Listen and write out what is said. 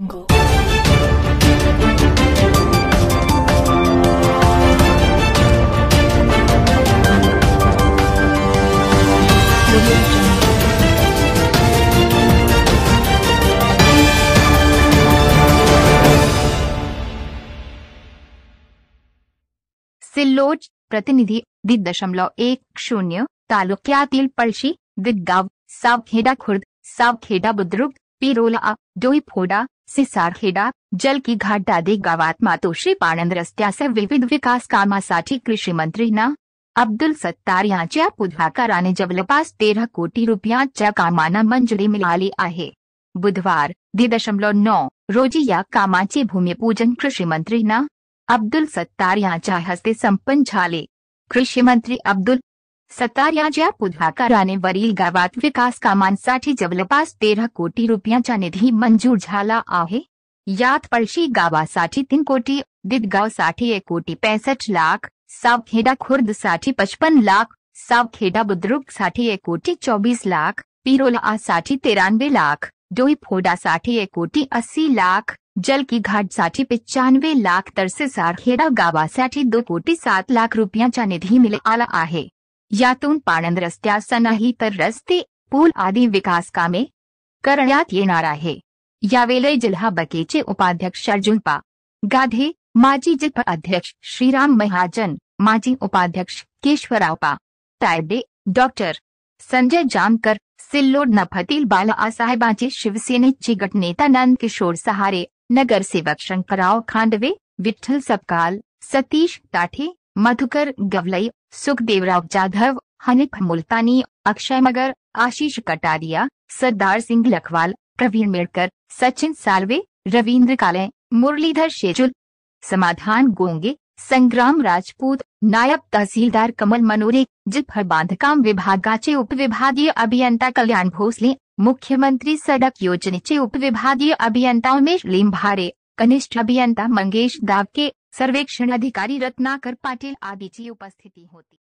सिल्लोज प्रतिनिधि दीड दशमलव एक शून्य तालुक्यातील पळशी दिदगाव सावखेडा खुर्द सावखेडा बुद्रुक પિરોલા ડોઈફોડા सिसारखेडा जल की घाट डादी गावत मातोश्री पाणंद रस्त्याचे विविध विकास कृषि मंत्री न अब्दुल सत्तार यांच्या पुढाकाराने जवळपास तेरा कोटी रुपयांच्या कामांना मंजुरी मिळाली आहे बुधवार दि दशमलव नौ रोजी या कामाचे भूमिपूजन कृषी मंत्रींना अब्दुल सत्तार यांच्या हस्ते संपन्न झाले कृषी मंत्री अब्दुल सतारा पुधाकाराने वरील गावात विकास कामांसाठी जवळपास तेरह कोटी रुपयांचा निधी मंजूर झाला आहे यात पळशी गावासाठी तीन कोटी साठी एक कोटी पैसठ लाख सावखेडा खुर्दसाठी पचपन लाख सावखेडा साठी एक कोटी चोवीस लाख पिरोलासाठी तिरानवे लाख साठी एक कोटी अस्सी लाख जलकी घाटसाठी पिच्यानवे लाख तर सारखेडा गावासाठी दो कोटी सात लाख रुपयांचा निधी मिळाला आहे यातून पाणंद रस्त्यासनही तर रस्ते पूल आदी विकास कामे करण्यात येणार आहे यावेळी जिल्हा बकेचे उपाध्यक्ष अर्जुन पा गाधे माजी जिल्हा अध्यक्ष श्रीराम महाजन माजी उपाध्यक्ष केशवराव पा तायडे डॉक्टर संजय जामकर सिल्लोड नफतील बालासाहेबांचे शिवसेनेचे गटनेता नंदकिशोर सहारे नगरसेवक शंकरराव खांडवे विठ्ठल सपकाल सतीश ताठे मधुकर गवलई सुखदेवराव जाधव हनीफ मुल्तानी अक्षय मगर आशीष कटारिया सरदार सिंह लखवाल प्रवीण मेड़कर सचिन सालवे रविन्द्र काले मुरलीधर शेजुल समाधान गोंगे संग्राम राजपूत नायब तहसीलदार कमल मनोरे जिफर बांधकाम विभागाचे विभागीय अभियंता कल्याण भोसले मुख्यमंत्री सडक योजना उप विभागीय अभियंताओं में लिम्भारे कनिष्ठ अभियंता मंगेश दावके सर्वेक्षण अधिकारी रत्नाकर पाटिल आदि की उपस्थिति होती